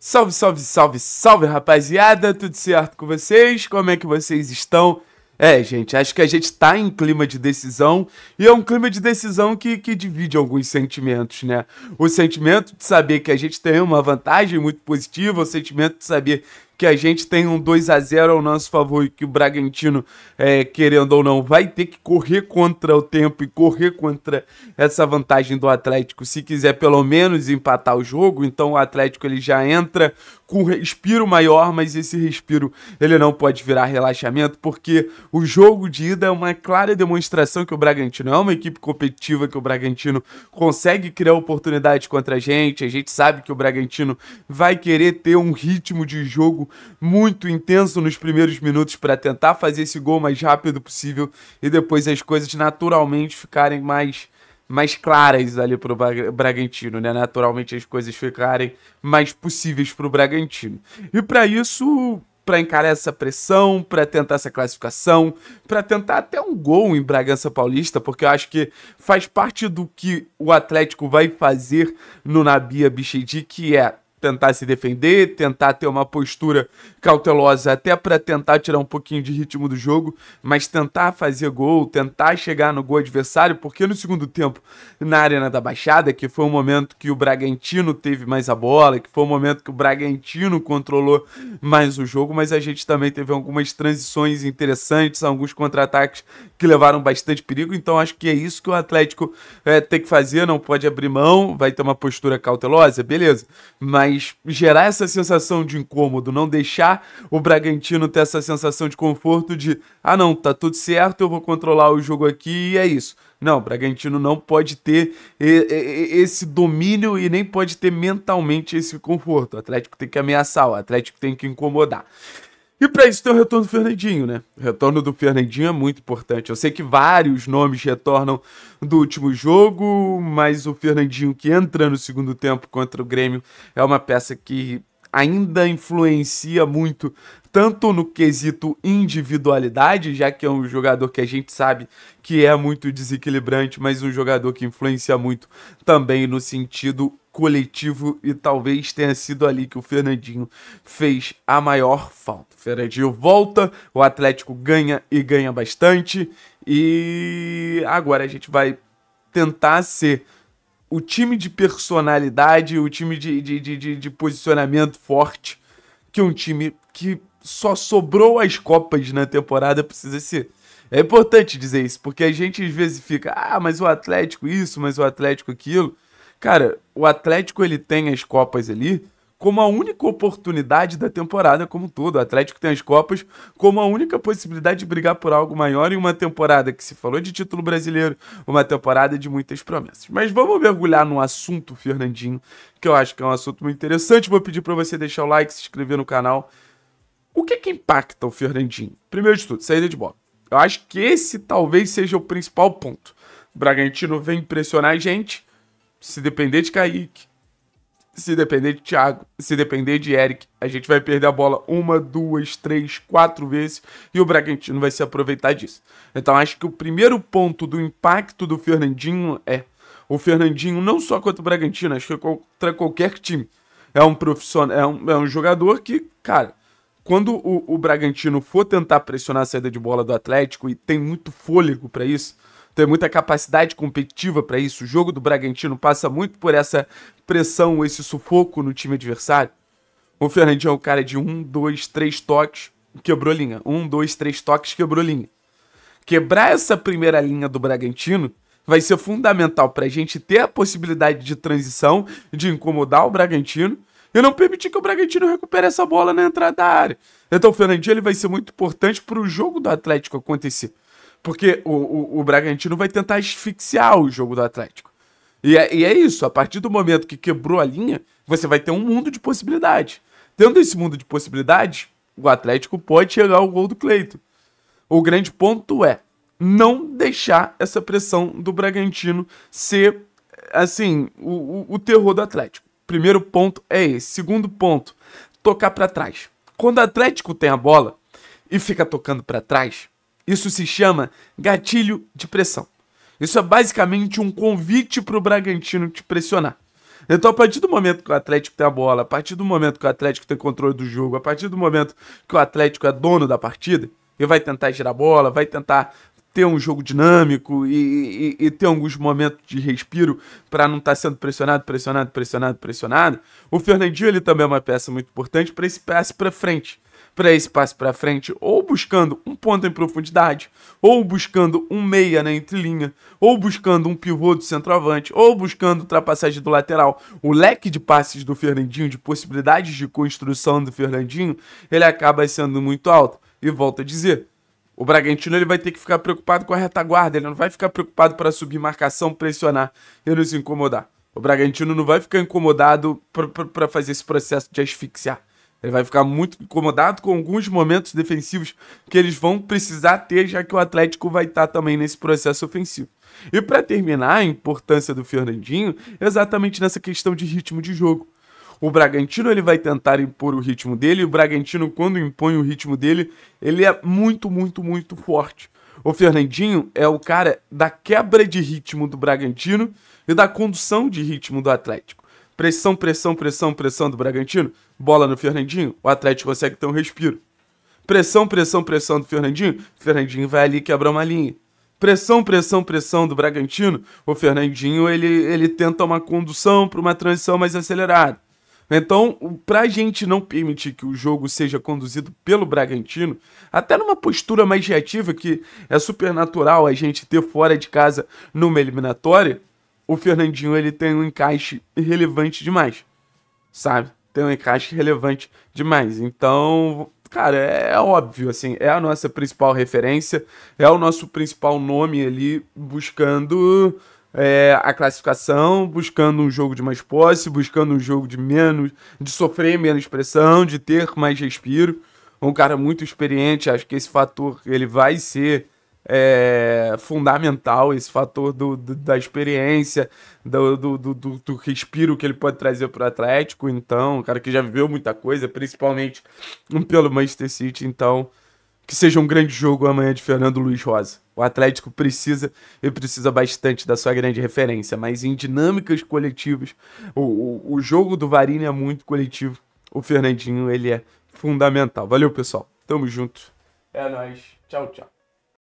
Salve, salve, salve, salve, rapaziada! Tudo certo com vocês? Como é que vocês estão? É, gente, acho que a gente tá em clima de decisão e é um clima de decisão que, que divide alguns sentimentos, né? O sentimento de saber que a gente tem uma vantagem muito positiva, o sentimento de saber que a gente tem um 2 a 0 ao nosso favor e que o Bragantino, é, querendo ou não, vai ter que correr contra o tempo e correr contra essa vantagem do Atlético se quiser pelo menos empatar o jogo. Então o Atlético ele já entra com um respiro maior, mas esse respiro ele não pode virar relaxamento, porque o jogo de ida é uma clara demonstração que o Bragantino é uma equipe competitiva, que o Bragantino consegue criar oportunidade contra a gente. A gente sabe que o Bragantino vai querer ter um ritmo de jogo muito intenso nos primeiros minutos para tentar fazer esse gol mais rápido possível e depois as coisas naturalmente ficarem mais mais claras ali para o Bragantino, né? Naturalmente as coisas ficarem mais possíveis para o Bragantino. E para isso, para encarar essa pressão, para tentar essa classificação, para tentar até um gol em Bragança Paulista, porque eu acho que faz parte do que o Atlético vai fazer no Nabia Bichedi, que é tentar se defender, tentar ter uma postura cautelosa, até para tentar tirar um pouquinho de ritmo do jogo, mas tentar fazer gol, tentar chegar no gol adversário, porque no segundo tempo, na Arena da Baixada, que foi o um momento que o Bragantino teve mais a bola, que foi o um momento que o Bragantino controlou mais o jogo, mas a gente também teve algumas transições interessantes, alguns contra-ataques que levaram bastante perigo, então acho que é isso que o Atlético é, tem que fazer, não pode abrir mão, vai ter uma postura cautelosa, beleza, mas mas gerar essa sensação de incômodo, não deixar o Bragantino ter essa sensação de conforto de, ah não, tá tudo certo, eu vou controlar o jogo aqui e é isso. Não, o Bragantino não pode ter esse domínio e nem pode ter mentalmente esse conforto. O Atlético tem que ameaçar, o Atlético tem que incomodar. E para isso tem o retorno do Fernandinho, né? O retorno do Fernandinho é muito importante. Eu sei que vários nomes retornam do último jogo, mas o Fernandinho que entra no segundo tempo contra o Grêmio é uma peça que ainda influencia muito tanto no quesito individualidade, já que é um jogador que a gente sabe que é muito desequilibrante, mas um jogador que influencia muito também no sentido coletivo e talvez tenha sido ali que o Fernandinho fez a maior falta. O Fernandinho volta, o Atlético ganha e ganha bastante e agora a gente vai tentar ser o time de personalidade, o time de, de, de, de, de posicionamento forte que um time que só sobrou as Copas na temporada, precisa ser. É importante dizer isso, porque a gente às vezes fica, ah, mas o Atlético isso, mas o Atlético aquilo. Cara, o Atlético ele tem as Copas ali como a única oportunidade da temporada como um todo. O Atlético tem as Copas como a única possibilidade de brigar por algo maior em uma temporada que se falou de título brasileiro, uma temporada de muitas promessas. Mas vamos mergulhar no assunto, Fernandinho, que eu acho que é um assunto muito interessante. Vou pedir para você deixar o like, se inscrever no canal o que que impacta o Fernandinho? Primeiro de tudo, saída de bola. Eu acho que esse talvez seja o principal ponto. O Bragantino vem impressionar a gente. Se depender de Kaique, se depender de Thiago, se depender de Eric, a gente vai perder a bola uma, duas, três, quatro vezes e o Bragantino vai se aproveitar disso. Então acho que o primeiro ponto do impacto do Fernandinho é o Fernandinho não só contra o Bragantino, acho que contra qualquer time. É um profissional, é um, é um jogador que, cara, quando o, o Bragantino for tentar pressionar a saída de bola do Atlético, e tem muito fôlego para isso, tem muita capacidade competitiva para isso, o jogo do Bragantino passa muito por essa pressão, esse sufoco no time adversário. O Fernandinho é o cara de um, dois, três toques, quebrou linha. Um, dois, três toques, quebrou linha. Quebrar essa primeira linha do Bragantino vai ser fundamental para a gente ter a possibilidade de transição, de incomodar o Bragantino e não permitir que o Bragantino recupere essa bola na entrada da área. Então o Fernandinho ele vai ser muito importante para o jogo do Atlético acontecer. Porque o, o, o, Bragantino vai tentar asfixiar o jogo do Atlético. E é, e é isso, a partir do momento que quebrou a linha, você vai ter um mundo de possibilidades. Tendo esse mundo de possibilidades, o Atlético pode chegar ao gol do Cleiton. O grande ponto é não deixar essa pressão do Bragantino ser, assim, o, o, o terror do Atlético. Primeiro ponto é esse. Segundo ponto, tocar para trás. Quando o Atlético tem a bola e fica tocando para trás, isso se chama gatilho de pressão. Isso é basicamente um convite para o Bragantino te pressionar. Então, a partir do momento que o Atlético tem a bola, a partir do momento que o Atlético tem controle do jogo, a partir do momento que o Atlético é dono da partida, ele vai tentar girar a bola, vai tentar ter um jogo dinâmico e, e, e ter alguns momentos de respiro para não estar tá sendo pressionado, pressionado, pressionado, pressionado. O Fernandinho ele também é uma peça muito importante para esse passe para frente. Para esse passe para frente, ou buscando um ponto em profundidade, ou buscando um meia na entrelinha, ou buscando um pivô do centroavante, ou buscando ultrapassagem do lateral. O leque de passes do Fernandinho, de possibilidades de construção do Fernandinho, ele acaba sendo muito alto. E volto a dizer, o Bragantino ele vai ter que ficar preocupado com a retaguarda, ele não vai ficar preocupado para subir marcação, pressionar e nos incomodar. O Bragantino não vai ficar incomodado para fazer esse processo de asfixiar. Ele vai ficar muito incomodado com alguns momentos defensivos que eles vão precisar ter, já que o Atlético vai estar tá também nesse processo ofensivo. E para terminar, a importância do Fernandinho é exatamente nessa questão de ritmo de jogo. O Bragantino ele vai tentar impor o ritmo dele, e o Bragantino, quando impõe o ritmo dele, ele é muito, muito, muito forte. O Fernandinho é o cara da quebra de ritmo do Bragantino e da condução de ritmo do Atlético. Pressão, pressão, pressão, pressão do Bragantino, bola no Fernandinho, o Atlético consegue ter um respiro. Pressão, pressão, pressão do Fernandinho, o Fernandinho vai ali quebrar uma linha. Pressão, pressão, pressão do Bragantino, o Fernandinho ele, ele tenta uma condução para uma transição mais acelerada. Então, para a gente não permitir que o jogo seja conduzido pelo Bragantino, até numa postura mais reativa, que é super natural a gente ter fora de casa numa eliminatória, o Fernandinho ele tem um encaixe relevante demais, sabe? Tem um encaixe relevante demais. Então, cara, é, é óbvio, assim, é a nossa principal referência, é o nosso principal nome ali buscando é, a classificação, buscando um jogo de mais posse, buscando um jogo de menos, de sofrer menos pressão, de ter mais respiro. Um cara muito experiente, acho que esse fator ele vai ser é, fundamental, esse fator do, do da experiência, do, do, do, do, respiro que ele pode trazer para o Atlético. Então, um cara que já viveu muita coisa, principalmente pelo Manchester City. Então, que seja um grande jogo amanhã de Fernando Luiz Rosa. O Atlético precisa e precisa bastante da sua grande referência, mas em dinâmicas coletivas, o, o, o jogo do Varini é muito coletivo. O Fernandinho, ele é fundamental. Valeu, pessoal. Tamo junto. É nóis. Tchau, tchau.